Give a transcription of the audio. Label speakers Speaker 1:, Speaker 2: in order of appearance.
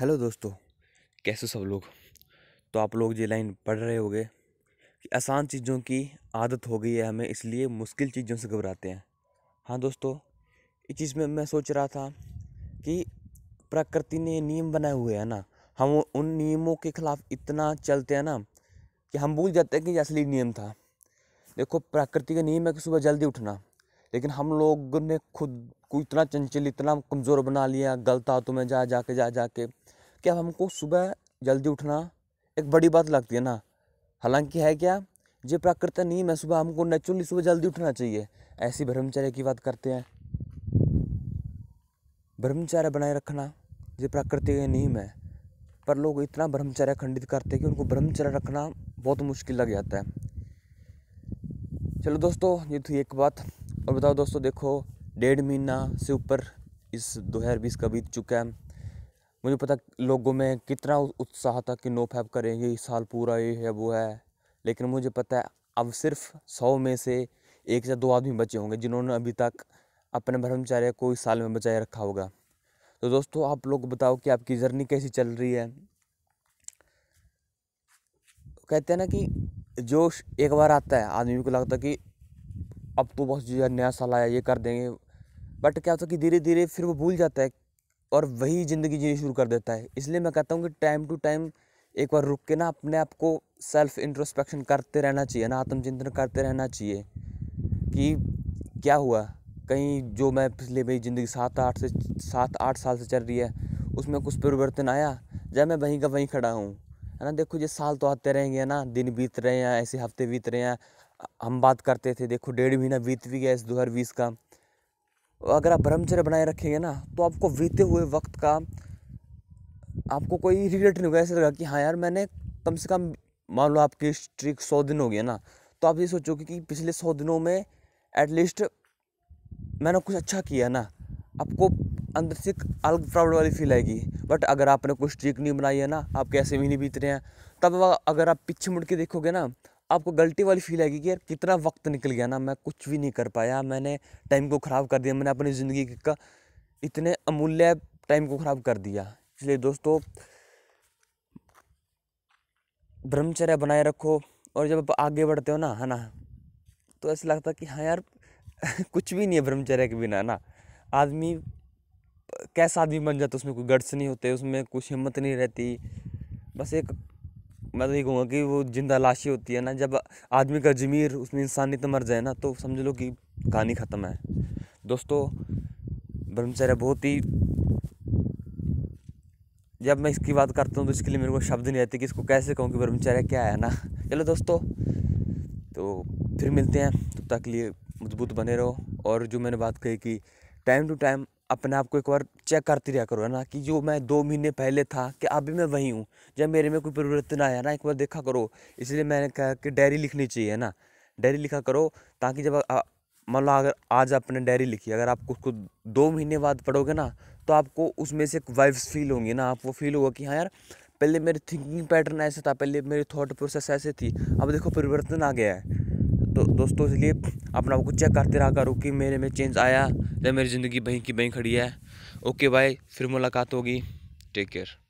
Speaker 1: hello दोस्तों कैसे सब लोग तो आप लोग ये लाइन पढ़ रहे गए कि आसान चीज़ों की आदत हो गई है हमें इसलिए मुश्किल चीज़ों से घबराते हैं हाँ दोस्तों इस चीज़ में मैं सोच रहा था कि प्रकृति ने नियम बनाए हुए हैं ना हम उन नियमों के ख़िलाफ़ इतना चलते हैं ना कि हम भूल जाते हैं कि असली नियम था देखो प्रकृति का नियम है कि सुबह जल्दी उठना लेकिन हम लोग ने खुद को इतना चंचल इतना कमज़ोर बना लिया गलत हाथों में जा जाके जा जाके कि अब हमको सुबह जल्दी उठना एक बड़ी बात लगती है ना हालांकि है क्या ये प्राकृतिक नहीं है सुबह हमको नेचुरली सुबह जल्दी उठना चाहिए ऐसी ब्रह्मचर्य की बात करते हैं ब्रह्मचर्य बनाए रखना ये प्राकृतिक नियम है पर लोग इतना ब्रह्मचर्य खंडित करते हैं कि उनको ब्रह्मचर्य रखना बहुत मुश्किल लग जाता है चलो दोस्तों ये थी एक बात और बताओ दोस्तों देखो डेढ़ महीना से ऊपर इस दो हज़ार बीस का बीत चुका है मुझे पता लोगों में कितना उत्साह था कि नो फैप करेंगे इस साल पूरा ये है वो है लेकिन मुझे पता है अब सिर्फ सौ में से एक या दो आदमी बचे होंगे जिन्होंने अभी तक अपने ब्रह्मचार्य को इस साल में बचाए रखा होगा तो दोस्तों आप लोग बताओ कि आपकी जर्नी कैसी चल रही है कहते हैं ना कि जोश एक बार आता है आदमी को लगता है कि अब तो बहुत यार नया साल आया ये कर देंगे बट क्या होता है कि धीरे धीरे फिर वो भूल जाता है और वही ज़िंदगी जीनी शुरू कर देता है इसलिए मैं कहता हूँ कि टाइम टू टाइम एक बार रुक के ना अपने आप को सेल्फ इंट्रोस्पेक्शन करते रहना चाहिए ना आत्मचिंतन करते रहना चाहिए कि क्या हुआ कहीं जो मैं पिछले मेरी ज़िंदगी सात आठ से सात आठ साल से चल रही है उसमें कुछ परिवर्तन आया जब मैं वहीं का वहीं खड़ा हूँ है ना देखो ये साल तो आते रहेंगे ना दिन बीत रहे हैं ऐसे हफ्ते बीत रहे हैं हम बात करते थे देखो डेढ़ महीना बीत भी गया इस दो का अगर आप ब्रह्मचर्य बनाए रखेंगे ना तो आपको बीते हुए वक्त का आपको कोई रिग्रेट नहीं होगा ऐसे लगा कि हाँ यार मैंने कम से कम मान लो आपकी स्ट्रिक सौ दिन हो गया ना तो आप ये सोचोगे कि पिछले सौ दिनों में एटलीस्ट मैंने कुछ अच्छा किया ना आपको अंदर से अलग प्राउड वाली फील आएगी बट अगर आपने कोई स्ट्रिक नहीं बनाई है ना आप कैसे भी नहीं बीत रहे हैं तब अगर आप पीछे मुड़ के देखोगे ना आपको गलती वाली फील आएगी कि यार कितना वक्त निकल गया ना मैं कुछ भी नहीं कर पाया मैंने टाइम को ख़राब कर दिया मैंने अपनी ज़िंदगी का इतने अमूल्य टाइम को ख़राब कर दिया इसलिए दोस्तों ब्रह्मचर्य बनाए रखो और जब आप आगे बढ़ते हो ना है ना तो ऐसा लगता कि हाँ यार कुछ भी नहीं है ब्रह्मचर्य के बिना ना आदमी कैसा आदमी बन जाता उसमें कोई गट्स नहीं होते उसमें कुछ हिम्मत नहीं रहती बस एक मैं तो ये कहूँगा कि वो जिंदा लाशी होती है ना जब आदमी का जमीर उसमें इंसानी तो मर जाए ना तो समझ लो कि कहानी ख़त्म है दोस्तों ब्रह्मचर्य बहुत ही जब मैं इसकी बात करता हूँ तो इसके लिए मेरे को शब्द नहीं रहते कि इसको कैसे कहूँ कि ब्रह्मचर्य क्या है ना चलो दोस्तों तो फिर मिलते हैं तब तक लिए मजबूत बने रहो और जो मैंने बात कही कि टाइम टू टाइम अपने आप को एक बार चेक करते रहा करो है ना कि जो मैं दो महीने पहले था कि अभी मैं वहीं हूँ जब मेरे में कोई परिवर्तन आया ना एक बार देखा करो इसलिए मैंने कहा कि डायरी लिखनी चाहिए है ना डायरी लिखा करो ताकि जब मान लो अगर आज आपने डायरी लिखी अगर आप उसको दो महीने बाद पढ़ोगे ना तो आपको उसमें से एक वाइब्स फील होंगी ना आपको फील होगा कि हाँ यार पहले मेरी थिंकिंग पैटर्न ऐसा था पहले मेरी थॉट प्रोसेस ऐसे थी अब देखो परिवर्तन आ गया है तो दोस्तों इसलिए अपना कुछ चेक करते रहा करो कि मेरे में चेंज आया या मेरी ज़िंदगी बहीं की बहीं खड़ी है ओके बाय फिर मुलाकात होगी टेक केयर